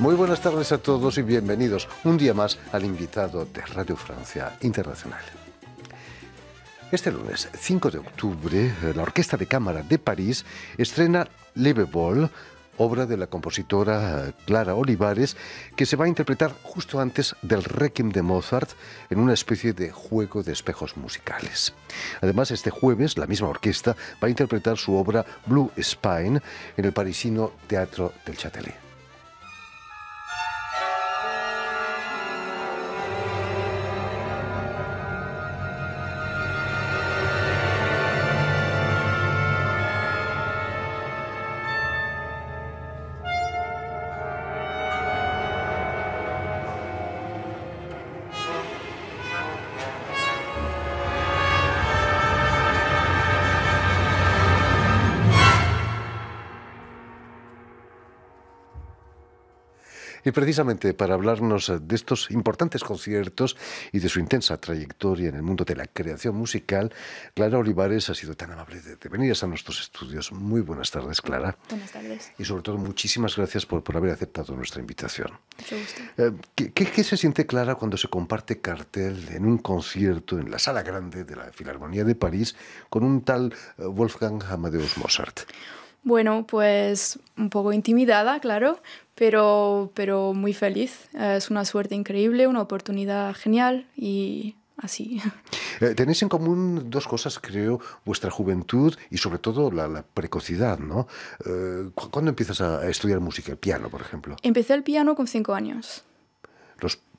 Muy buenas tardes a todos y bienvenidos un día más al invitado de Radio Francia Internacional. Este lunes 5 de octubre, la Orquesta de Cámara de París estrena Bebol, obra de la compositora Clara Olivares, que se va a interpretar justo antes del Requiem de Mozart en una especie de juego de espejos musicales. Además, este jueves la misma orquesta va a interpretar su obra Blue Spine en el parisino Teatro del Châtelet. Y precisamente para hablarnos eh, de estos importantes conciertos y de su intensa trayectoria en el mundo de la creación musical, Clara Olivares ha sido tan amable de, venir a nuestros estudios. Muy buenas tardes, Clara. Buenas tardes. Y sobre todo, muchísimas gracias por, por haber aceptado nuestra invitación. Mucho gusto. Eh, ¿Qué, qué se siente, Clara, cuando se comparte cartel en un concierto en la sala grande de la Filarmonía de París con un tal eh, Wolfgang Amadeus Mozart? Bueno, pues un poco intimidada, claro, pero, pero muy feliz. Eh, es una suerte increíble, una oportunidad genial y así. Eh, tenéis en común dos cosas, creo, vuestra juventud y sobre todo la, precocidad, ¿no? Eh, ¿Cuándo empiezas a estudiar música? El piano, por ejemplo. Empecé el piano con cinco años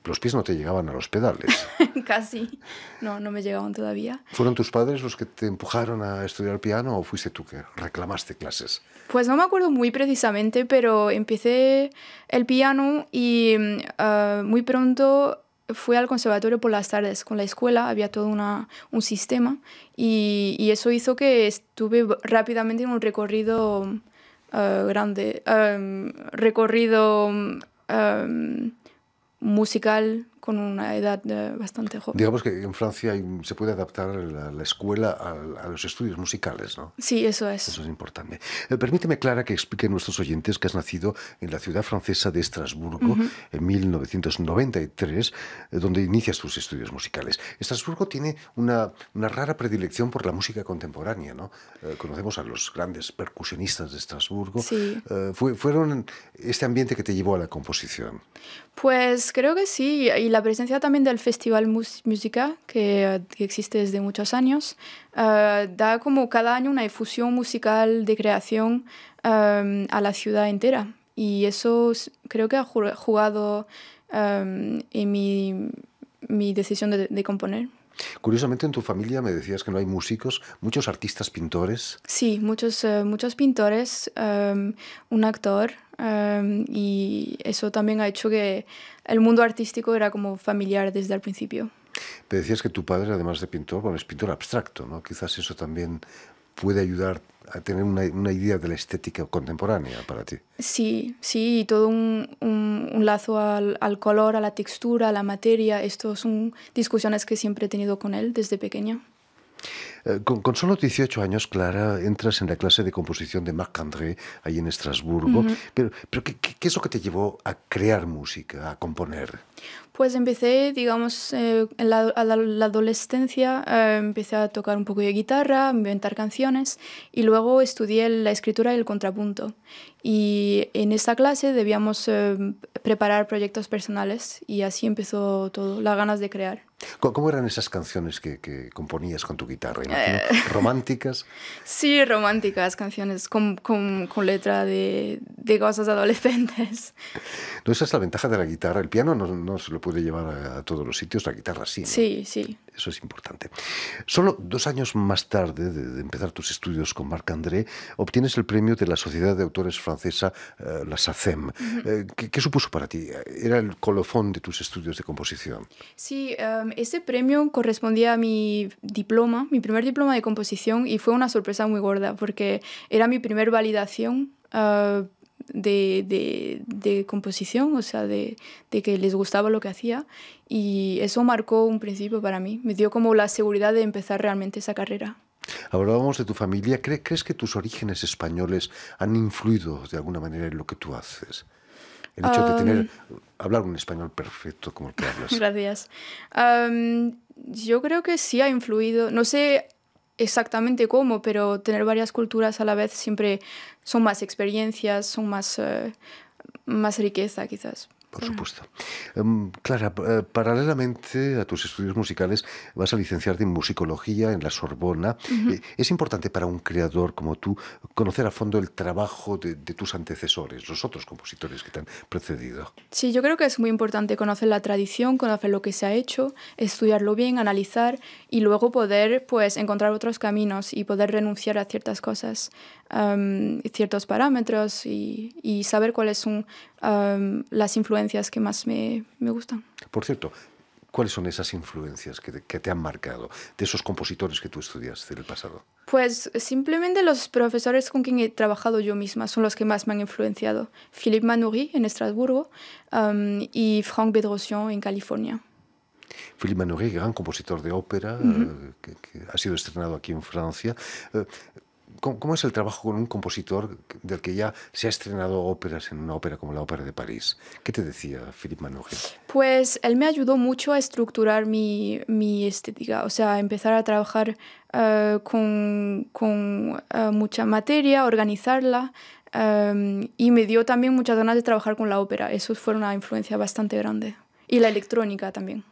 los pies no te llegaban a los pedales. Casi. No, no me llegaban todavía. ¿Fueron tus padres los que te empujaron a estudiar piano o fuiste tú que reclamaste clases? Pues no me acuerdo muy precisamente, pero empecé el piano y mm, ah, muy pronto fui al conservatorio por las tardes. Con la escuela había todo un sistema y, eso hizo que estuve rápidamente en un recorrido mm, ah, grande, ah, mm, recorrido musical con una edad eh, bastante joven. Digamos que en Francia se puede adaptar la, escuela a, los estudios musicales, ¿no? Sí, eso es. Eso es importante. Eh, permíteme, Clara, que explique a nuestros oyentes que has nacido en la ciudad francesa de Estrasburgo en 1993, eh, donde inicias tus estudios musicales. Estrasburgo tiene una, rara predilección por la música contemporánea, ¿no? conocemos a los grandes percusionistas de Estrasburgo. Sí. fueron este ambiente que te llevó a la composición. Pues creo que sí, y la presencia también del Festival Música, que, existe desde muchos años, eh, da como cada año una difusión musical de creación eh, a la ciudad entera. Y eso creo que ha jugado eh, en mi, decisión de componer. Curiosamente, en tu familia me decías que no hay músicos, muchos artistas, pintores. Sí, muchos, eh, muchos pintores, em, un actor, em, y eso también ha hecho que el mundo artístico era como familiar desde el principio. Te decías que tu padre, además de pintor, bueno, es pintor abstracto, ¿no? Quizás eso también puede ayudarte a tener una, idea de la estética contemporánea para ti. Sí, sí, y todo un, lazo al, al, color, a la textura, a la materia. Estas son discusiones que siempre he tenido con él desde pequeña. Eh, con, solo 18 años, Clara, entras en la clase de composición de Marc André, ahí en Estrasburgo. Pero, ¿qué, es lo que te llevó a crear música, a componer? Pues empecé, digamos, eh, en la, adolescencia, eh, empecé a tocar un poco de guitarra, inventar canciones y luego estudié la escritura y el contrapunto. Y en esta clase debíamos preparar proyectos personales y así empezó todo, las ganas de crear. ¿Cómo eran esas canciones que, componías con tu guitarra? Eh. ¿Románticas? Sí, románticas, canciones con, con, letra de, de, cosas adolescentes. No, esa es la ventaja de la guitarra. El piano no, no se lo puede llevar a, todos los sitios, la guitarra sí. Sí, sí. Eso es importante. Solo dos años más tarde de, empezar tus estudios con Marc André, obtienes el premio de la Sociedad de Autores Francesa, eh, la SACEM. Eh, ¿qué, supuso para ti? ¿Era el colofón de tus estudios de composición? Sí, em, ese premio correspondía a mi diploma, mi primer diploma de composición, y fue una sorpresa muy gorda porque era mi primer validación ah, de, de, composición, o sea, de, de, que les gustaba lo que hacía. Y eso marcó un principio para mí, me dio como la seguridad de empezar realmente esa carrera. Hablábamos de tu familia, ¿crees que tus orígenes españoles han influido de alguna manera en lo que tú haces? El hecho de tener, hablar un español perfecto como el que hablas. Gracias. yo creo que sí ha influido, no sé exactamente cómo, pero tener varias culturas a la vez siempre son más experiencias, son más, eh, más riqueza quizás por supuesto. claro em, Clara, eh, paralelamente a tus estudios musicales, vas a licenciarte en musicología en la Sorbona. Eh, es importante para un creador como tú conocer a fondo el trabajo de, tus antecesores, los otros compositores que te han precedido. Sí, yo creo que es muy importante conocer la tradición, conocer lo que se ha hecho, estudiarlo bien, analizar y luego poder pues, encontrar otros caminos y poder renunciar a ciertas cosas, em, ciertos parámetros y, saber cuáles son em, las influencias que más me, gustan. Por cierto, ¿cuáles son esas influencias que te, han marcado de esos compositores que tú estudiaste en el pasado? Pues simplemente los profesores con quien he trabajado yo misma son los que más me han influenciado. Philippe Manoury en Estrasburgo um, y Franck Bedrosian en California. Philippe Manoury, gran compositor de ópera, eh, que, que, ha sido estrenado aquí en Francia. Eh, ¿cómo, es el trabajo con un compositor del que ya se ha estrenado óperas en una ópera como la Ópera de París? ¿Qué te decía Philippe Manouche? Pues él me ayudó mucho a estructurar mi, mi estética, o sea, empezar a trabajar eh, con, con eh, mucha materia, organizarla, em, y me dio también muchas ganas de trabajar con la ópera. Eso fue una influencia bastante grande. Y la electrónica también.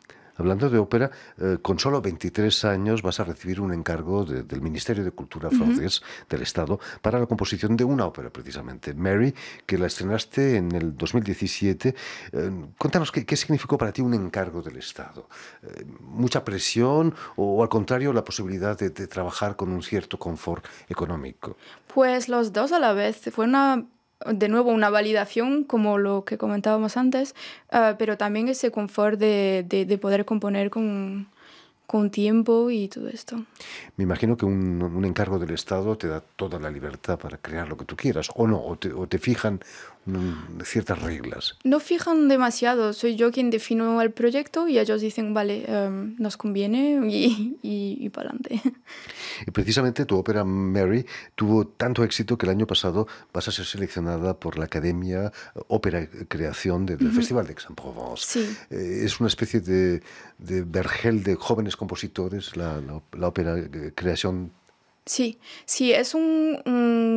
Hablando de ópera, eh, con solo 23 años vas a recibir un encargo del Ministerio de Cultura francés, del Estado, para la composición de una ópera, precisamente, Mary, que la estrenaste en el 2017. Eh, cuéntanos qué, qué, significó para ti un encargo del Estado. Eh, ¿Mucha presión o, al contrario, la posibilidad de, de trabajar con un cierto confort económico? Pues los dos a la vez. Fue una de nuevo, una validación, como lo que comentábamos antes, ah, pero también ese confort de, de, de poder componer con, con tiempo y todo esto. Me imagino que un, un, encargo del Estado te da toda la libertad para crear lo que tú quieras, o no, o te, o te fijan Mm, ciertas reglas. No fijan demasiado, soy yo quien defino el proyecto y ellos dicen, vale, em, nos conviene y, y, para adelante. Y precisamente tu ópera Mary tuvo tanto éxito que el año pasado vas a ser seleccionada por la Academia Ópera Creación del Festival de Aix-en-Provence. Sí. Eh, es una especie de, de, vergel de jóvenes compositores, la, la, de ópera eh, Creación. Sí, sí, es un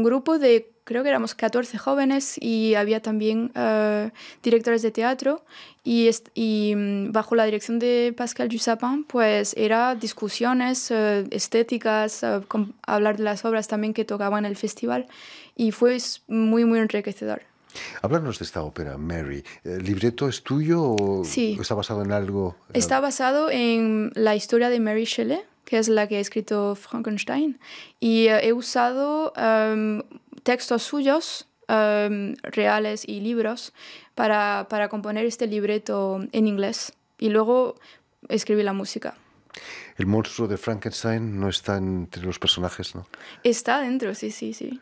grupo de creo que éramos 14 jóvenes y había también eh, directores de teatro y, y, mm, bajo la dirección de Pascal Jussapin pues era discusiones eh, estéticas, eh, hablar de las obras también que tocaban el festival y fue muy muy enriquecedor. Háblanos de esta ópera, Mary. ¿El eh, libreto es tuyo o está basado en algo? Está basado en la historia de Mary Shelley, que es la que ha escrito Frankenstein. Y eh, he usado em, textos suyos, em, reales y libros, para, para componer este libreto en inglés. Y luego escribí la música. El monstruo de Frankenstein no está entre los personajes, ¿no? Está dentro, sí, sí, sí.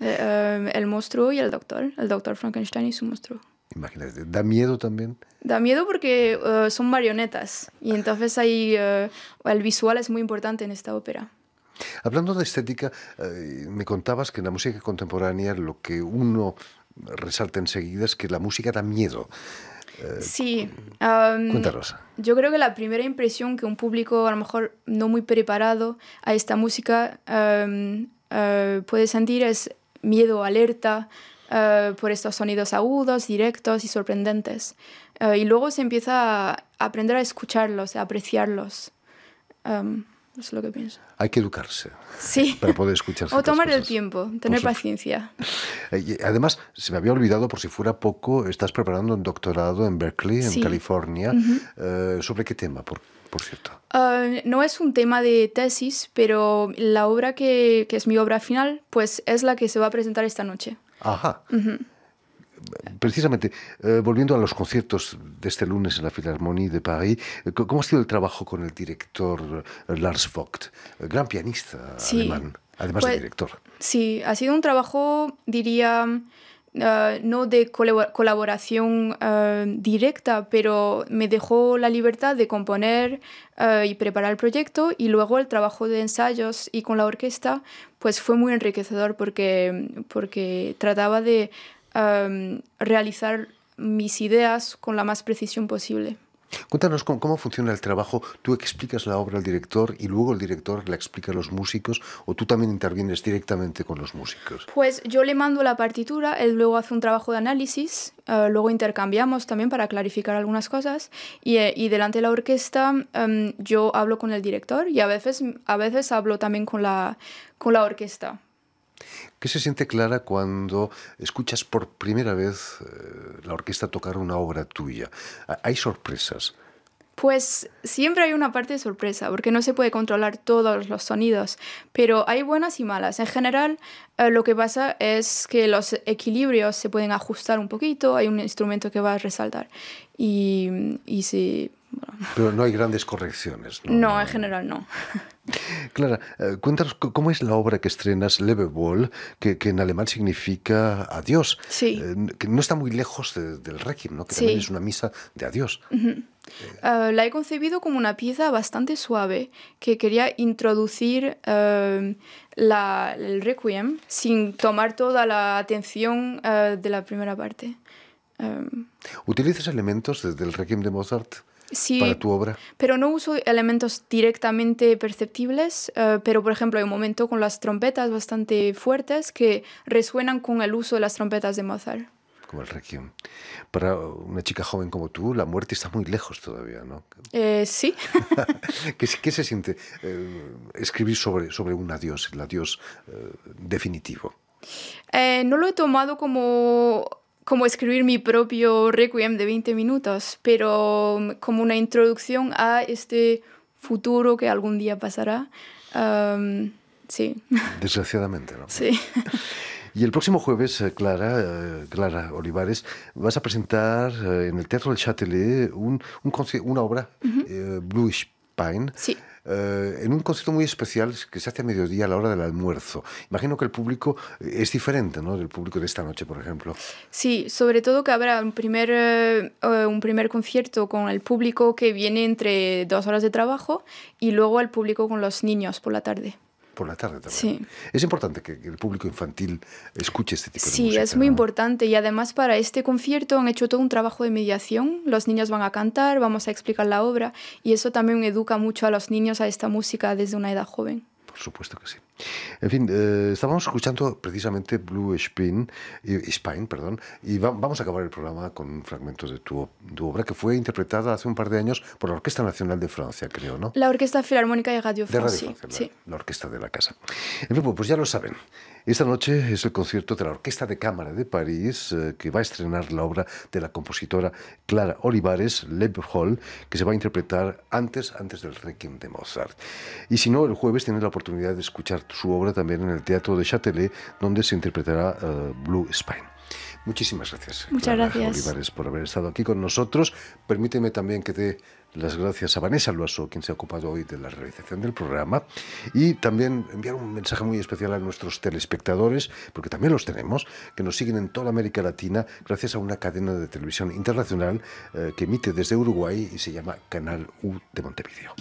Eh, em, el monstruo y el doctor. El doctor Frankenstein y su monstruo. Imagínate, ¿da miedo también? Da miedo porque eh, son marionetas y entonces ahí eh, el visual es muy importante en esta ópera. Hablando de estética, me contabas que en la música contemporánea lo que uno resalta enseguida es que la música da miedo. sí. Em, cuéntanos. Yo creo que la primera impresión que un público a lo mejor no muy preparado a esta música em, puede sentir es miedo, alerta, eh, por estos sonidos agudos, directos y sorprendentes. Eh, y luego se empieza a aprender a escucharlos, a apreciarlos. Em, es lo que pienso. Hay que educarse sí. para poder escuchar. o tomar el tiempo, tener paciencia. Eh, además, se me había olvidado, por si fuera poco, estás preparando un doctorado en Berkeley, en California. ¿Sobre qué tema? ¿Por cierto? Ah, no es un tema de tesis, pero la obra que, es mi obra final, pues es la que se va a presentar esta noche. Ajá. Precisamente, eh, volviendo a los conciertos de este lunes en la Philharmonie de París, eh, ¿cómo ha sido el trabajo con el director eh, Lars Vogt, gran pianista alemán, además de pues, director? Sí, ha sido un trabajo, diría, eh, no de colaboración eh, directa, pero me dejó la libertad de componer eh, y preparar el proyecto y luego el trabajo de ensayos y con la orquesta, pues fue muy enriquecedor porque, trataba de realizar mis ideas con la más precisión posible. Cuéntanos cómo, funciona el trabajo. Tú explicas la obra al director y luego el director la explica a los músicos o tú también intervienes directamente con los músicos. Pues yo le mando la partitura, él luego hace un trabajo de análisis, eh, luego intercambiamos también para clarificar algunas cosas y, eh, delante de la orquesta em, yo hablo con el director y a veces, a veces hablo también con la, con la orquesta ¿Qué se siente Clara cuando escuchas por primera vez eh, la orquesta tocar una obra tuya? ¿Hay sorpresas? Pues siempre hay una parte de sorpresa, porque no se puede controlar todos los sonidos, pero hay buenas y malas. En general, eh, lo que pasa es que los equilibrios se pueden ajustar un poquito, hay un instrumento que va a resaltar y, si... Pero no hay grandes correcciones. No, no en general no. Clara, eh, cuéntanos cómo es la obra que estrenas, Lebewohl, que, en alemán significa adiós. Sí. Eh, que no está muy lejos del Requiem, ¿no? que también es una misa de adiós. Eh. la he concebido como una pieza bastante suave que quería introducir em, el requiem sin tomar toda la atención de la primera parte. Em. ¿Utilizas elementos del requiem de Mozart? sí, para tu obra? Pero no uso elementos directamente perceptibles, eh, pero por ejemplo hay un momento con las trompetas bastante fuertes que resuenan con el uso de las trompetas de Mozart. Como el requiem. Para una chica joven como tú, la muerte está muy lejos todavía, ¿no? Eh, sí. ¿Qué, se siente eh, escribir sobre, sobre un adiós, el adiós eh, definitivo? no lo he tomado como como escribir mi propio requiem de 20 minutos, pero um, como una introducción a este futuro que algún día pasará. Um, sí. Desgraciadamente, ¿no? Sí. Y el próximo jueves, eh, Clara, eh, Clara Olivares, vas a presentar eh, en el Teatro del Châtelet un, una obra, Bluish Sí. Eh, en un concierto muy especial que se hace a mediodía a la hora del almuerzo. Imagino que el público eh, es diferente ¿no? del público de esta noche, por ejemplo. Sí, sobre todo que habrá un primer, eh, un primer concierto con el público que viene entre dos horas de trabajo y luego el público con los niños por la tarde por la tarde también. Es importante que el público infantil escuche este tipo de música. Sí, es muy importante y además para este concierto han hecho todo un trabajo de mediación. Los niños van a cantar, vamos a explicar la obra y eso también educa mucho a los niños a esta música desde una edad joven. Por supuesto que sí. En fin, eh, estábamos escuchando precisamente Blue Spin, y eh, Spine, perdón, y vamos a acabar el programa con fragmentos de tu, obra que fue interpretada hace un par de años por la Orquesta Nacional de Francia, creo, ¿no? La Orquesta Filarmónica de Radio Francia, sí. la, orquesta de la casa. En fin, pues, pues ya lo saben. Esta noche es el concierto de la Orquesta de Cámara de París eh, que va a estrenar la obra de la compositora Clara Olivares, Leb Hall, que se va a interpretar antes, antes del Requiem de Mozart. Y si no, el jueves tienen la oportunidad de escuchar su obra también en el Teatro de Châtelet, donde se interpretará eh, Blue Spine. Muchísimas gracias. Muchas Olivares por haber estado aquí con nosotros. Permíteme también que dé las gracias a Vanessa Luaso, quien se ha ocupado hoy de la realización del programa, y también enviar un mensaje muy especial a nuestros telespectadores, porque también los tenemos, que nos siguen en toda América Latina gracias a una cadena de televisión internacional eh, que emite desde Uruguay y se llama Canal U de Montevideo.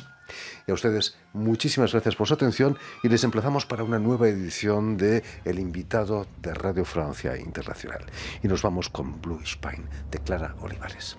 Y a ustedes, muchísimas gracias por su atención y les emplazamos para una nueva edición de El invitado de Radio Francia Internacional. Y nos vamos con Blue Spine, de Clara Olivares.